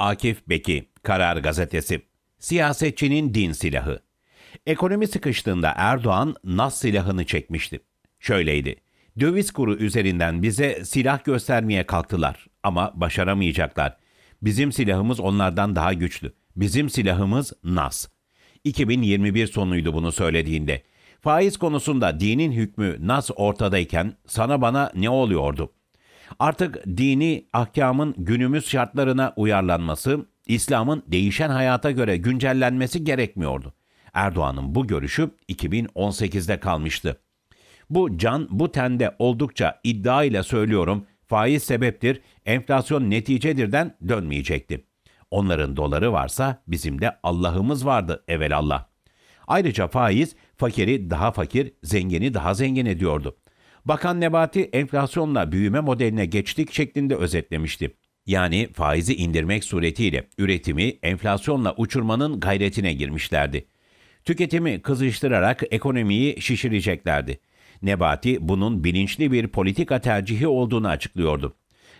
Akif Beki, Karar Gazetesi. Siyasetçinin din silahı. Ekonomi sıkıştığında Erdoğan nas silahını çekmişti. Şöyleydi. Döviz kuru üzerinden bize silah göstermeye kalktılar ama başaramayacaklar. Bizim silahımız onlardan daha güçlü. Bizim silahımız nas. 2021 sonuydu bunu söylediğinde. Faiz konusunda dinin hükmü nas ortadayken sana bana ne oluyordu? Artık dini ahkamın günümüz şartlarına uyarlanması, İslam'ın değişen hayata göre güncellenmesi gerekmiyordu. Erdoğan'ın bu görüşü 2018'de kalmıştı. Bu can bu tende oldukça iddia ile söylüyorum faiz sebeptir, enflasyon neticedirden dönmeyecekti. Onların doları varsa bizim de Allah'ımız vardı evelallah. Ayrıca faiz fakiri daha fakir, zengini daha zengin ediyordu. Bakan Nebati enflasyonla büyüme modeline geçtik şeklinde özetlemişti. Yani faizi indirmek suretiyle üretimi enflasyonla uçurmanın gayretine girmişlerdi. Tüketimi kızıştırarak ekonomiyi şişireceklerdi. Nebati bunun bilinçli bir politika tercihi olduğunu açıklıyordu.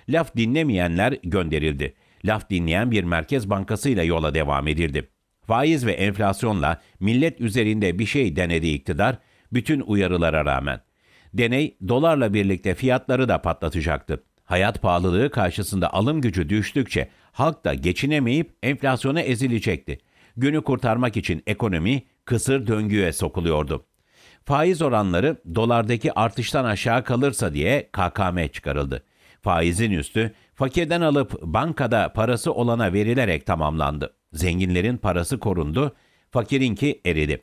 Laf dinlemeyenler gönderildi. Laf dinleyen bir merkez bankasıyla yola devam edildi. Faiz ve enflasyonla millet üzerinde bir şey denedi iktidar bütün uyarılara rağmen. Deney dolarla birlikte fiyatları da patlatacaktı. Hayat pahalılığı karşısında alım gücü düştükçe halk da geçinemeyip enflasyona ezilecekti. Günü kurtarmak için ekonomi kısır döngüye sokuluyordu. Faiz oranları dolardaki artıştan aşağı kalırsa diye KKM çıkarıldı. Faizin üstü fakirden alıp bankada parası olana verilerek tamamlandı. Zenginlerin parası korundu, fakirinki eridi.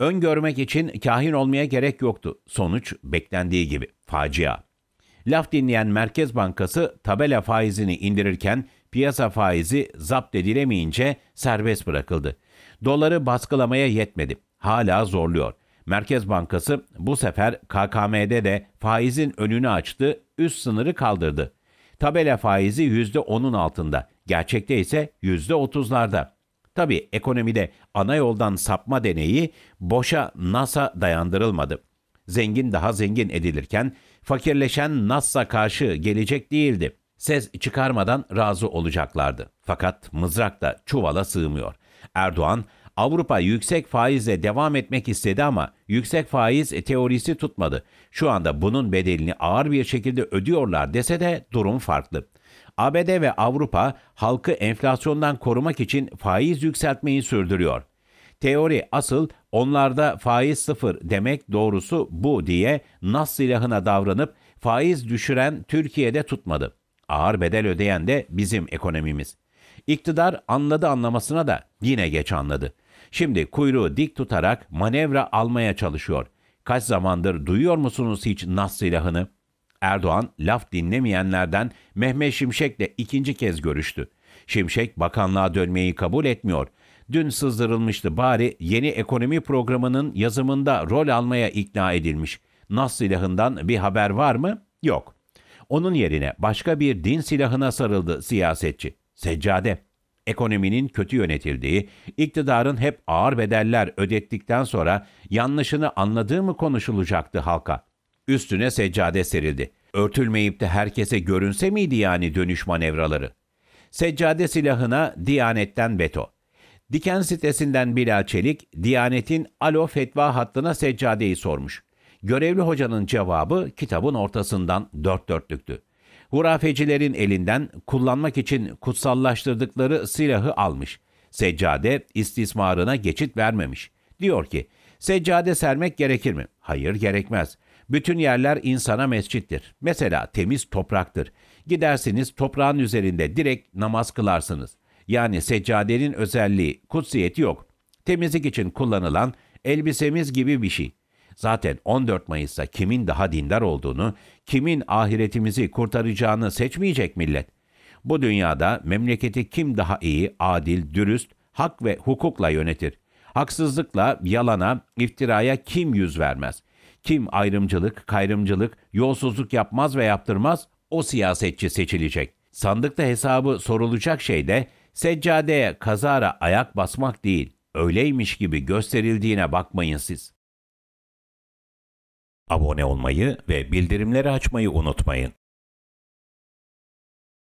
Öngörmek için kahin olmaya gerek yoktu. Sonuç beklendiği gibi facia. Laf dinleyen Merkez Bankası tabela faizini indirirken piyasa faizi zapt edilemeyince serbest bırakıldı. Doları baskılamaya yetmedi. Hala zorluyor. Merkez Bankası bu sefer KKM'de de faizin önünü açtı, üst sınırı kaldırdı. Tabela faizi %10'un altında, gerçekte ise %30'larda. Tabi ekonomide ana yoldan sapma deneyi boşa NASA dayandırılmadı. Zengin daha zengin edilirken fakirleşen NASA karşı gelecek değildi. Ses çıkarmadan razı olacaklardı. Fakat mızrak da çuvala sığmıyor. Erdoğan Avrupa yüksek faizle devam etmek istedi ama yüksek faiz teorisi tutmadı. Şu anda bunun bedelini ağır bir şekilde ödüyorlar dese de durum farklı. ABD ve Avrupa halkı enflasyondan korumak için faiz yükseltmeyi sürdürüyor. Teori asıl onlarda faiz sıfır demek doğrusu bu diye nas silahına davranıp faiz düşüren Türkiye'de tutmadı. Ağır bedel ödeyen de bizim ekonomimiz. İktidar anladı anlamasına da yine geç anladı. Şimdi kuyruğu dik tutarak manevra almaya çalışıyor. Kaç zamandır duyuyor musunuz hiç nas silahını?'' Erdoğan laf dinlemeyenlerden Mehmet Şimşek'le ikinci kez görüştü. Şimşek bakanlığa dönmeyi kabul etmiyor. Dün sızdırılmıştı bari yeni ekonomi programının yazımında rol almaya ikna edilmiş. Nas silahından bir haber var mı? Yok. Onun yerine başka bir din silahına sarıldı siyasetçi. Seccade. Ekonominin kötü yönetildiği, iktidarın hep ağır bedeller ödettikten sonra yanlışını anladığı mı konuşulacaktı halka? Üstüne seccade serildi. Örtülmeyip de herkese görünse miydi yani dönüş manevraları? Seccade silahına Diyanet'ten veto. Diken sitesinden Bilal Çelik, Diyanet'in Alo Fetva hattına seccadeyi sormuş. Görevli hocanın cevabı kitabın ortasından dört dörtlüktü. Hurafecilerin elinden kullanmak için kutsallaştırdıkları silahı almış. Seccade istismarına geçit vermemiş. Diyor ki, seccade sermek gerekir mi? Hayır gerekmez. Bütün yerler insana mescittir. Mesela temiz topraktır. Gidersiniz toprağın üzerinde direkt namaz kılarsınız. Yani seccadenin özelliği, kutsiyeti yok. Temizlik için kullanılan elbisemiz gibi bir şey. Zaten 14 Mayıs'ta kimin daha dindar olduğunu, kimin ahiretimizi kurtaracağını seçmeyecek millet. Bu dünyada memleketi kim daha iyi, adil, dürüst, hak ve hukukla yönetir? Haksızlıkla, yalana, iftiraya kim yüz vermez? Kim ayrımcılık, kayrımcılık, yolsuzluk yapmaz ve yaptırmaz o siyasetçi seçilecek. Sandıkta hesabı sorulacak şey de seccadeye kazara ayak basmak değil, öyleymiş gibi gösterildiğine bakmayın siz. Abone olmayı ve bildirimleri açmayı unutmayın.